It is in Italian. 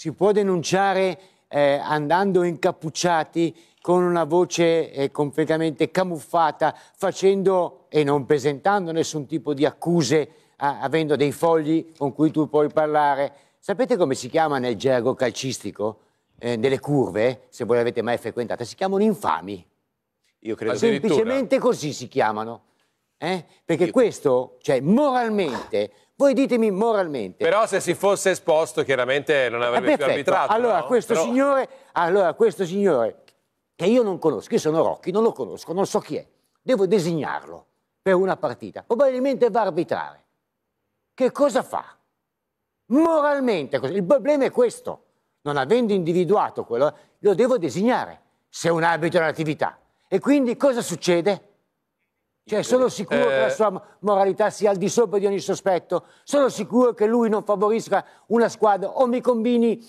Si può denunciare eh, andando incappucciati con una voce eh, completamente camuffata, facendo e non presentando nessun tipo di accuse, ah, avendo dei fogli con cui tu puoi parlare. Sapete come si chiama nel gergo calcistico? Eh, nelle curve, se voi l'avete mai frequentata, si chiamano infami. Io credo Semplicemente così si chiamano. Eh? Perché Io... questo, cioè moralmente, voi ditemi moralmente. Però se si fosse esposto chiaramente non ah, avrebbe più arbitrato. Allora, no? questo Però... signore, allora questo signore che io non conosco, io sono Rocchi, non lo conosco, non so chi è, devo designarlo per una partita, probabilmente va a arbitrare. Che cosa fa? Moralmente, il problema è questo, non avendo individuato quello, lo devo designare se è un arbitro dell'attività. E quindi cosa succede? Cioè, sono eh. sicuro eh... che la sua moralità sia al di sopra di ogni sospetto? Sono sicuro che lui non favorisca una squadra? O mi combini